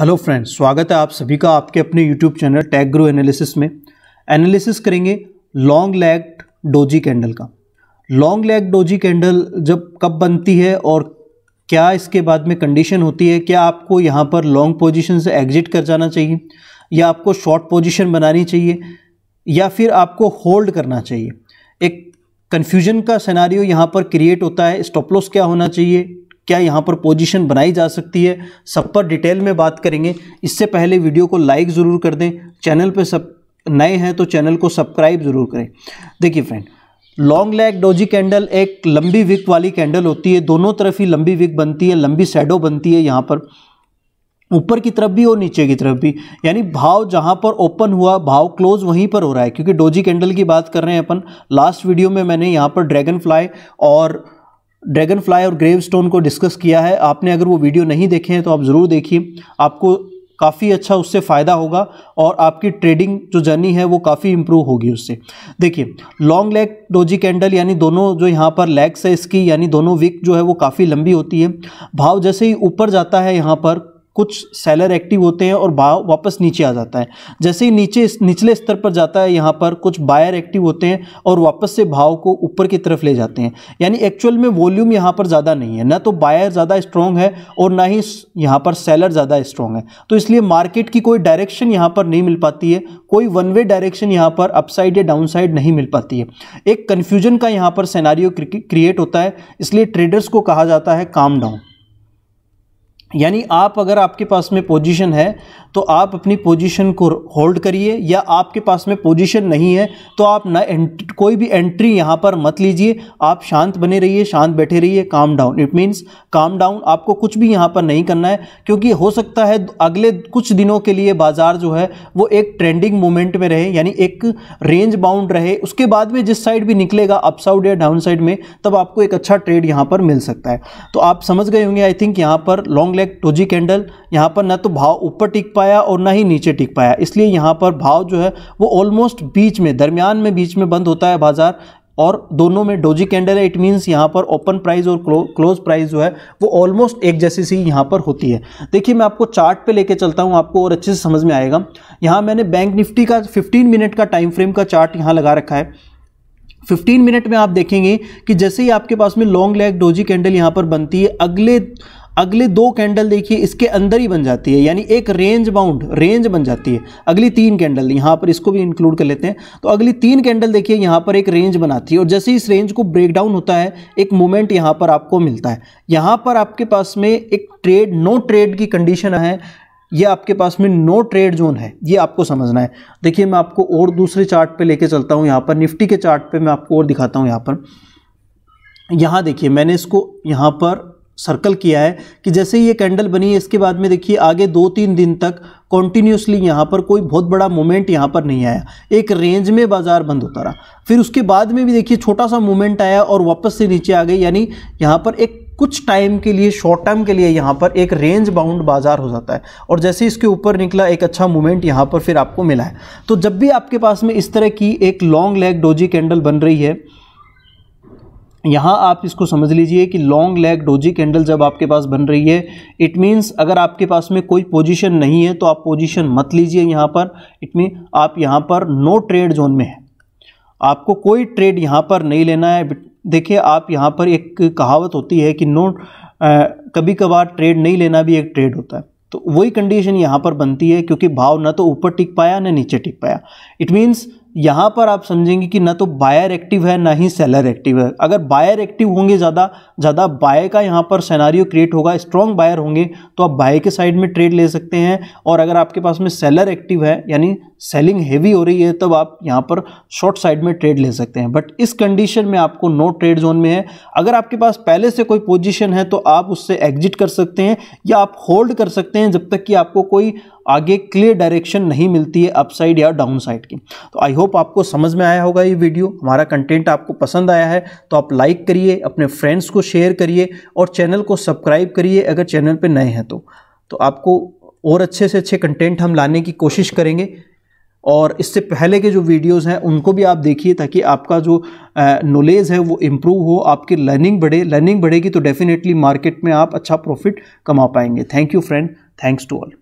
hello friends स्वागत है आप सभी का आपके अपने YouTube channel tag grow analysis में एनालिसिस करेंगे लॉन्ग लैग डोजी कैंडल का लॉन्ग लैग डोजी कैंडल जब कब बनती है और क्या इसके बाद में कंडीशन होती है क्या आपको यहाँ पर लॉन्ग पोजीशन से एग्जिट कर जाना चाहिए या आपको शॉर्ट पोजिशन बनानी चाहिए या फिर आपको होल्ड करना चाहिए एक कन्फ्यूजन का सैनारी यहाँ पर क्रिएट होता है स्टॉपलॉस क्या होना चाहिए क्या यहाँ पर पोजीशन बनाई जा सकती है सब पर डिटेल में बात करेंगे इससे पहले वीडियो को लाइक ज़रूर कर दें चैनल पर सब नए हैं तो चैनल को सब्सक्राइब ज़रूर करें देखिए friend long leg doji candle एक लंबी विक वाली कैंडल होती है दोनों तरफ ही लंबी विक बनती है लंबी शैडो बनती है यहाँ पर ऊपर की तरफ भी और नीचे की तरफ भी यानी भाव जहाँ पर ओपन हुआ भाव क्लोज वहीं पर हो रहा है क्योंकि डोजी कैंडल की बात कर रहे हैं अपन लास्ट वीडियो में मैंने यहाँ पर ड्रैगन फ्लाई और ड्रैगन फ्लाई और ग्रेव स्टोन को डिस्कस किया है आपने अगर वो वीडियो नहीं देखे हैं तो आप ज़रूर देखिए आपको काफ़ी अच्छा उससे फ़ायदा होगा और आपकी ट्रेडिंग जो जर्नी है वो काफ़ी इम्प्रूव होगी उससे देखिए लॉन्ग लेग डोजी कैंडल यानी दोनों जो यहाँ पर लेग्स है इसकी यानी दोनों विक जो है वो काफ़ी लंबी होती है भाव जैसे ही ऊपर जाता है यहाँ पर कुछ सेलर एक्टिव होते हैं और भाव वापस नीचे आ जाता है जैसे ही नीचे निचले स्तर पर जाता है यहाँ पर कुछ बायर एक्टिव होते हैं और वापस से भाव को ऊपर की तरफ ले जाते हैं यानी एक्चुअल में वॉल्यूम यहाँ पर ज़्यादा नहीं है ना तो बायर ज़्यादा स्ट्रॉन्ग है और ना ही यहाँ पर सेलर ज़्यादा स्ट्रॉन्ग है तो इसलिए मार्केट की कोई डायरेक्शन यहाँ पर नहीं मिल पाती है कोई वन वे डायरेक्शन यहाँ पर अपसाइड या साइड नहीं मिल पाती है एक कन्फ्यूजन का यहाँ पर सेनारियो क्रिएट होता है इसलिए ट्रेडर्स को कहा जाता है काम डाउन यानी आप अगर आपके पास में पोजीशन है तो आप अपनी पोजीशन को होल्ड करिए या आपके पास में पोजीशन नहीं है तो आप ना कोई भी एंट्री यहाँ पर मत लीजिए आप शांत बने रहिए शांत बैठे रहिए calm down it means calm down आपको कुछ भी यहाँ पर नहीं करना है क्योंकि हो सकता है अगले कुछ दिनों के लिए बाज़ार जो है वो एक ट्रेंडिंग मोमेंट में रहे यानी एक रेंज बाउंड रहे उसके बाद में जिस साइड भी निकलेगा अपसाइड या डाउन साइड में तब आपको एक अच्छा ट्रेड यहाँ पर मिल सकता है तो आप समझ गए होंगे आई थिंक यहाँ पर लॉन्ग लैख टोजी कैंडल यहाँ पर ना तो भाव ऊपर टिक पाया और ना ही नीचे टिक पाया इसलिए यहाँ पर भाव जो है वो ऑलमोस्ट बीच में दरमियान में बीच में बंद होता है बाज़ार और दोनों में डोजी कैंडल है इट मींस यहाँ पर ओपन प्राइस और क्लोज प्राइस जो है वो ऑलमोस्ट एक जैसी सी यहाँ पर होती है देखिए मैं आपको चार्ट पे लेके चलता हूँ आपको और अच्छे से समझ में आएगा यहाँ मैंने बैंक निफ्टी का 15 मिनट का टाइम फ्रेम का चार्ट यहाँ लगा रखा है 15 मिनट में आप देखेंगे कि जैसे ही आपके पास में लॉन्ग लेग डोजी कैंडल यहाँ पर बनती है अगले अगले दो कैंडल देखिए इसके अंदर ही बन जाती है यानी एक रेंज बाउंड रेंज बन जाती है अगली तीन कैंडल यहाँ पर इसको भी इंक्लूड कर लेते हैं तो अगली तीन कैंडल देखिए यहाँ पर एक रेंज बनाती है और जैसे इस रेंज को ब्रेक डाउन होता है एक मोमेंट यहाँ पर आपको मिलता है यहाँ पर आपके पास में एक ट्रेड नो ट्रेड की कंडीशन है ये आपके पास में नो ट्रेड जोन है ये आपको समझना है देखिए मैं आपको और दूसरे चार्ट पे लेके चलता हूँ यहाँ पर निफ्टी के चार्ट पे मैं आपको और दिखाता हूँ यहाँ पर यहाँ देखिए मैंने इसको यहाँ पर सर्कल किया है कि जैसे ये कैंडल बनी है इसके बाद में देखिए आगे दो तीन दिन तक कॉन्टीन्यूसली यहाँ पर कोई बहुत बड़ा मोमेंट यहाँ पर नहीं आया एक रेंज में बाजार बंद होता रहा फिर उसके बाद में भी देखिए छोटा सा मोमेंट आया और वापस से नीचे आ गई यानी यहाँ पर एक कुछ टाइम के लिए शॉर्ट टर्म के लिए यहाँ पर एक रेंज बाउंड बाजार हो जाता है और जैसे इसके ऊपर निकला एक अच्छा मूवमेंट यहाँ पर फिर आपको मिला है तो जब भी आपके पास में इस तरह की एक लॉन्ग लेग डोजी कैंडल बन रही है यहाँ आप इसको समझ लीजिए कि लॉन्ग लेग डोजी कैंडल जब आपके पास बन रही है इट मीन्स अगर आपके पास में कोई पोजीशन नहीं है तो आप पोजीशन मत लीजिए यहाँ पर इट मीन आप यहाँ पर नो ट्रेड जोन में है आपको कोई ट्रेड यहाँ पर नहीं लेना है देखिए आप यहाँ पर एक कहावत होती है कि नो आ, कभी कभार ट्रेड नहीं लेना भी एक ट्रेड होता है तो वही कंडीशन यहाँ पर बनती है क्योंकि भाव ना तो ऊपर टिक पाया ना नीचे टिक पाया इट मीन्स यहाँ पर आप समझेंगे कि ना तो बायर एक्टिव है ना ही सेलर एक्टिव है अगर बायर एक्टिव होंगे ज़्यादा ज़्यादा बाय का यहाँ पर सेनारियो क्रिएट होगा स्ट्रॉन्ग बायर होंगे तो आप बाय के साइड में ट्रेड ले सकते हैं और अगर आपके पास में सेलर एक्टिव है यानी सेलिंग हेवी हो रही है तब आप यहाँ पर शॉर्ट साइड में ट्रेड ले सकते हैं बट इस कंडीशन में आपको नो ट्रेड जोन में है अगर आपके पास पहले से कोई पोजीशन है तो आप उससे एग्जिट कर सकते हैं या आप होल्ड कर सकते हैं जब तक कि आपको कोई आगे क्लियर डायरेक्शन नहीं मिलती है अपसाइड या डाउन साइड की तो आई होप आपको समझ में आया होगा ये वीडियो हमारा कंटेंट आपको पसंद आया है तो आप लाइक करिए अपने फ्रेंड्स को शेयर करिए और चैनल को सब्सक्राइब करिए अगर चैनल पर नए हैं तो, तो आपको और अच्छे से अच्छे कंटेंट हम लाने की कोशिश करेंगे और इससे पहले के जो वीडियोस हैं उनको भी आप देखिए ताकि आपका जो नॉलेज है वो इम्प्रूव हो आपकी लर्निंग बढ़े लर्निंग बढ़ेगी तो डेफिनेटली मार्केट में आप अच्छा प्रॉफिट कमा पाएंगे thank you friend thanks to all